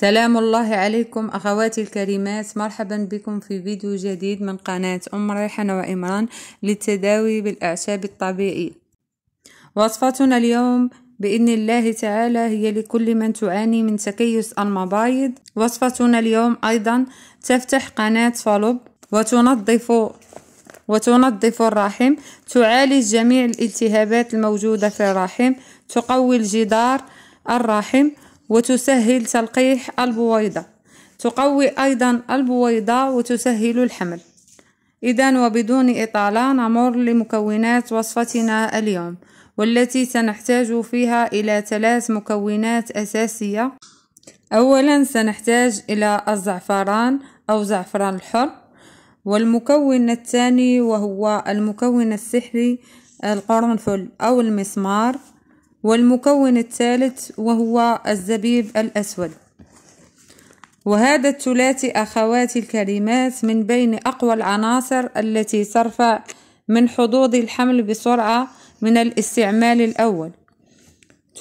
سلام الله عليكم أخواتي الكريمات مرحبا بكم في فيديو جديد من قناة أم ريحان وإمران للتداوي بالأعشاب الطبيعي وصفتنا اليوم بإذن الله تعالى هي لكل من تعاني من تكيس المبايض وصفتنا اليوم أيضا تفتح قناة فالوب وتنظف وتنظف الرحم تعالج جميع الالتهابات الموجودة في الرحم تقوي الجدار الرحم وتسهل تلقيح البويضة تقوي أيضا البويضة وتسهل الحمل إذا وبدون إطالة نمر لمكونات وصفتنا اليوم والتي سنحتاج فيها إلى ثلاث مكونات أساسية أولا سنحتاج إلى الزعفران أو زعفران الحر والمكون الثاني وهو المكون السحري القرنفل أو المسمار والمكون الثالث وهو الزبيب الأسود وهذا الثلاثي أخواتي الكريمات من بين أقوى العناصر التي ترفع من حظوظ الحمل بسرعة من الاستعمال الأول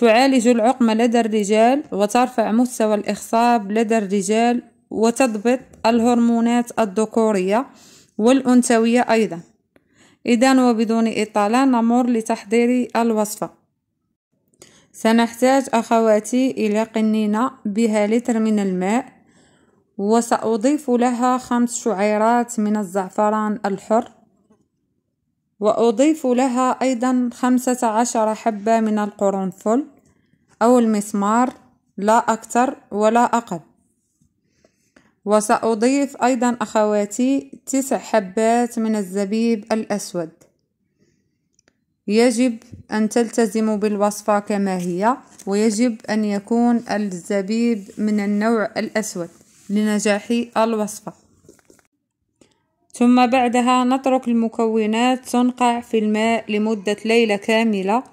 تعالج العقم لدى الرجال وترفع مستوى الإخصاب لدى الرجال وتضبط الهرمونات الذكورية والأنثوية أيضا إذا وبدون إطالة نمر لتحضير الوصفة سنحتاج أخواتي إلى قنينة بها لتر من الماء وسأضيف لها خمس شعيرات من الزعفران الحر وأضيف لها أيضا خمسة عشر حبة من القرنفل أو المسمار لا أكثر ولا أقل وسأضيف أيضا أخواتي تسع حبات من الزبيب الأسود يجب أن تلتزم بالوصفة كما هي ويجب أن يكون الزبيب من النوع الأسود لنجاح الوصفة ثم بعدها نترك المكونات تنقع في الماء لمدة ليلة كاملة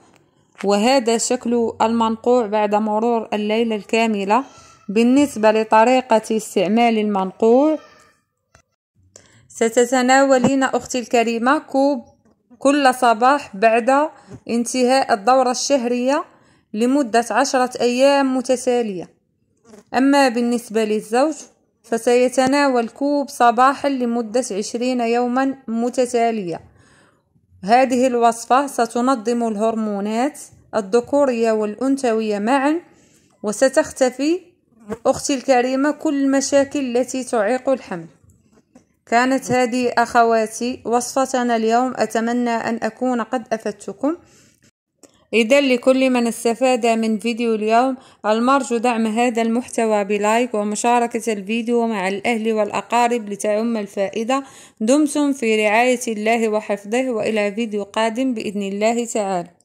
وهذا شكل المنقوع بعد مرور الليلة الكاملة بالنسبة لطريقة استعمال المنقوع ستتناولين أختي الكريمة كوب كل صباح بعد انتهاء الدورة الشهرية لمدة عشرة أيام متتالية أما بالنسبة للزوج فسيتناول كوب صباحا لمدة عشرين يوما متتالية هذه الوصفة ستنظم الهرمونات الذكورية والأنثوية معا وستختفي أختي الكريمة كل المشاكل التي تعيق الحمل كانت هذه أخواتي وصفتنا اليوم أتمنى أن أكون قد أفدتكم إذا لكل من استفاد من فيديو اليوم المرجو دعم هذا المحتوى بلايك ومشاركة الفيديو مع الأهل والأقارب لتعم الفائدة دمتم في رعاية الله وحفظه وإلى فيديو قادم بإذن الله تعالى